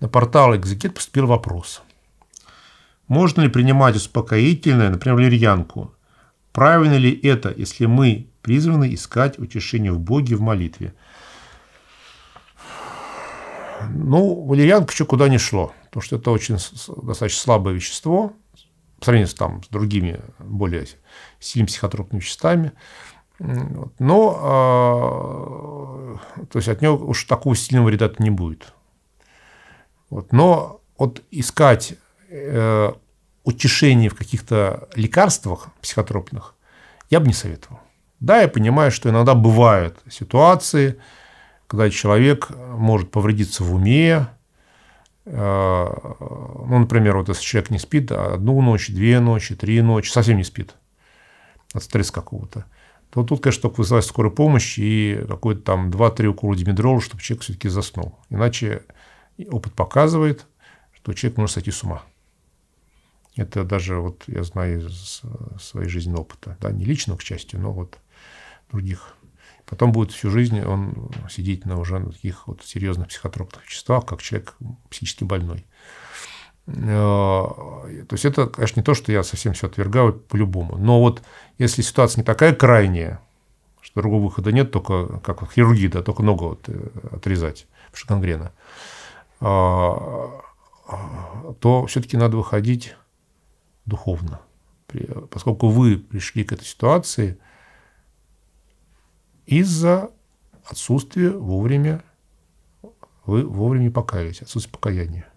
на портал «Экзекет» поступил вопрос. Можно ли принимать успокоительное, например, валерьянку? Правильно ли это, если мы призваны искать утешение в Боге в молитве? Ну, валерьянка еще куда не шло, потому что это очень достаточно слабое вещество, по сравнению с, там, с другими более сильными психотропными веществами. Но, э, то есть от него уж такого сильного вреда не будет. Вот. Но вот искать э, утешение в каких-то лекарствах психотропных я бы не советовал. Да, я понимаю, что иногда бывают ситуации, когда человек может повредиться в уме. Э, ну, например, вот если человек не спит а одну ночь, две ночи, три ночи, совсем не спит от стресса какого-то, то тут, конечно, только вызывать скорую помощь и какой-то там 2-3 укола димедрола, чтобы человек все-таки заснул. Иначе и опыт показывает, что человек может сойти с ума. Это даже, вот я знаю из своей жизненного опыта, да, не личного, к счастью, но вот других. Потом будет всю жизнь он сидеть на уже на таких вот серьезных психотропных веществах, как человек психически больной. Э, то есть это, конечно, не то, что я совсем все отвергаю по-любому. Но вот если ситуация не такая крайняя, что другого выхода нет, только как в хирургии, да, только ногу вот э, отрезать, потому что гангрена. А, то все-таки надо выходить духовно. Поскольку вы пришли к этой ситуации из-за отсутствия вовремя, вы вовремя покаялись, отсутствие покаяния.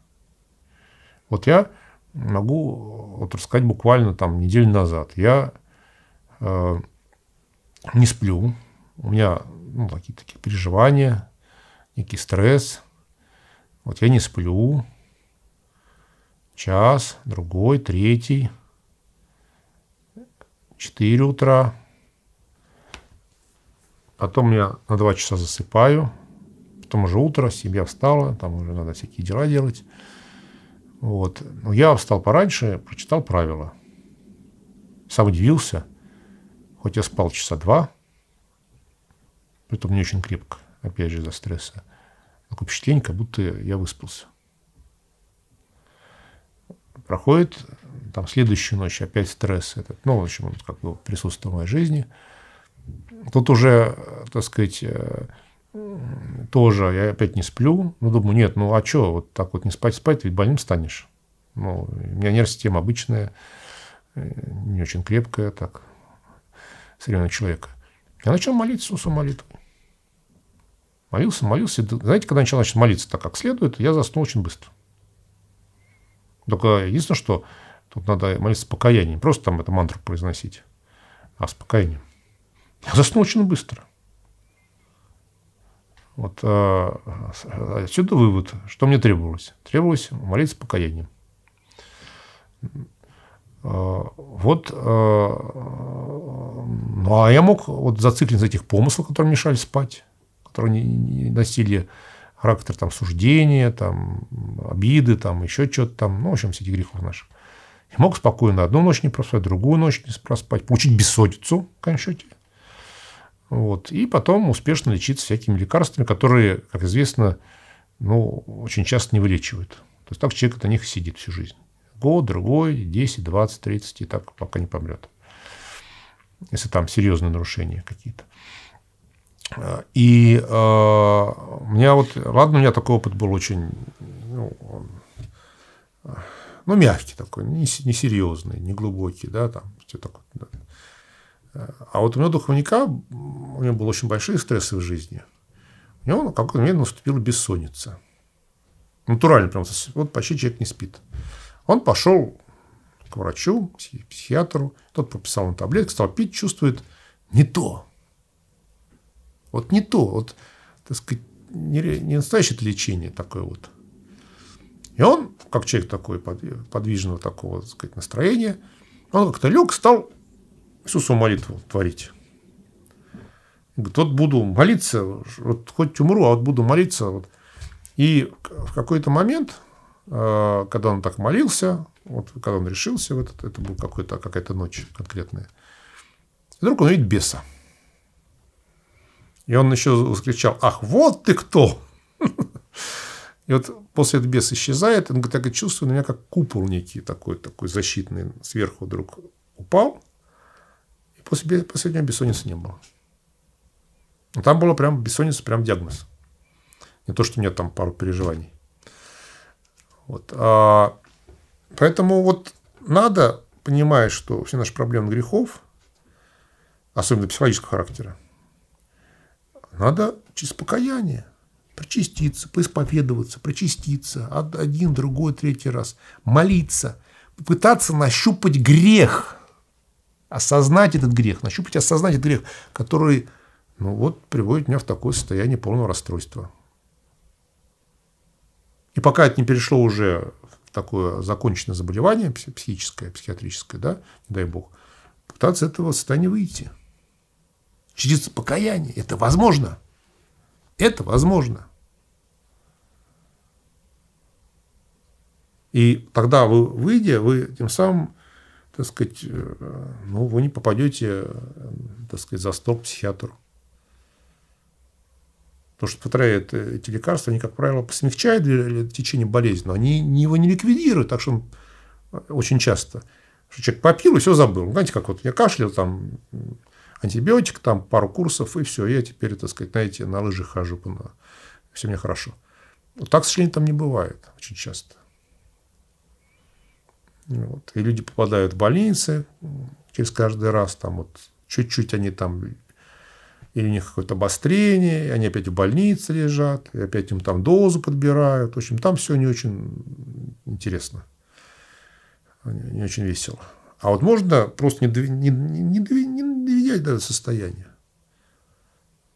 Вот я могу вот рассказать буквально там неделю назад. Я э, не сплю, у меня ну, какие-то такие переживания, некий стресс – вот я не сплю. Час, другой, третий. четыре утра. Потом я на два часа засыпаю. Потом уже утро, семья встала, там уже надо всякие дела делать. Вот. Но я встал пораньше, прочитал правила. Сам удивился, хоть я спал часа два, притом не очень крепко, опять же, за стресса. Такое впечатление, как будто я выспался. Проходит там следующую ночь, опять стресс этот. Ну, в общем, он как бы присутствовал в моей жизни. Тут уже, так сказать, э, тоже я опять не сплю. Ну, думаю, нет, ну а что, вот так вот не спать, спать, ведь больным станешь. Ну, у меня нервная система обычная, э, не очень крепкая, так, современного человека. Я начал молиться, усу молитву. Молился, молился. Знаете, когда начал начать молиться так как следует, я заснул очень быстро. Только единственное, что тут надо молиться с покаянием. Не просто там эту мантру произносить, а с покаянием. Я заснул очень быстро. Вот а, отсюда вывод, что мне требовалось. Требовалось молиться покаянием. Э, вот, э, ну а я мог вот зациклиться на этих помыслов, которые мешали спать стороне насилия, характер там суждения, там обиды, там еще что-то там, ну, в общем, всяких грехов наших. И мог спокойно одну ночь не проспать, другую ночь не проспать, получить бессонницу, в конечном Вот. И потом успешно лечиться всякими лекарствами, которые, как известно, ну, очень часто не вылечивают. То есть так человек на них сидит всю жизнь. Год, другой, 10, 20, 30, и так пока не помрет. Если там серьезные нарушения какие-то. И э, у меня вот, ладно, у меня такой опыт был очень, ну, он, ну мягкий такой, несерьезный, глубокий, да, там, все такое. Да. А вот у меня духовника, у него были очень большие стрессы в жизни. У него на какой-то момент наступила бессонница. Натурально прям, вот почти человек не спит. Он пошел к врачу, к психиатру, тот прописал ему таблетки, стал пить, чувствует не то вот не то, вот, так сказать, не, не настоящее лечение такое вот. И он, как человек такой подвижного такого, так сказать, настроения, он как-то лег, стал Иисусу молитву творить. Говорит, вот буду молиться, вот хоть умру, а вот буду молиться. Вот. И в какой-то момент, э, когда он так молился, вот когда он решился, вот это, это была какая-то ночь конкретная, вдруг он видит беса. И он еще закричал, ах, вот ты кто! И вот после этого бес исчезает, он так и чувствую, на меня как купол некий такой, такой защитный сверху вдруг упал. И после последнего бессонницы не было. Но ну, там было прям бессонница, прям диагноз. Не то, что у меня там пару переживаний. Вот. А, поэтому вот надо, понимая, что все наши проблемы грехов, особенно психологического характера, надо через покаяние причаститься, поисповедоваться, причаститься один, другой, третий раз, молиться, попытаться нащупать грех, осознать этот грех, нащупать, осознать этот грех, который ну вот, приводит меня в такое состояние полного расстройства. И пока это не перешло уже в такое законченное заболевание психическое, психиатрическое, да, не дай бог, пытаться этого состояния выйти – через покаяние. Это возможно. Это возможно. И тогда вы, выйдя, вы тем самым, так сказать, э, ну, вы не попадете, э, так сказать, за стол к психиатру. Потому что, повторяю, это, эти лекарства, они, как правило, смягчают течение болезни, но они его не ликвидируют, так что он э, очень часто. Что человек попил и все забыл. Ну, знаете, как вот я кашлял, там, антибиотик, там пару курсов, и все, я теперь, так сказать, знаете, на лыжах хожу, все мне хорошо. Вот так, к сожалению, там не бывает очень часто. Вот. И люди попадают в больницы через каждый раз, там вот чуть-чуть они там или у них какое-то обострение, и они опять в больнице лежат, и опять им там дозу подбирают. В общем, там все не очень интересно, не очень весело. А вот можно просто не, не, не, не повлиять даже состояние.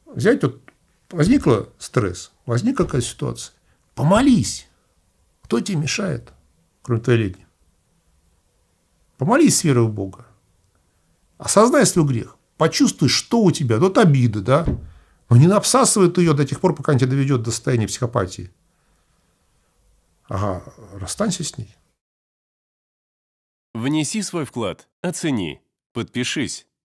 Взять вот, возникла стресс, возникла какая ситуация. Помолись. Кто тебе мешает, кроме твоей лени? Помолись с верой в Бога. Осознай свой грех. Почувствуй, что у тебя. Вот ну, обида, да? Но ну, не обсасывает ее до тех пор, пока не тебя доведет до состояния психопатии. Ага, расстанься с ней. Внеси свой вклад, оцени, подпишись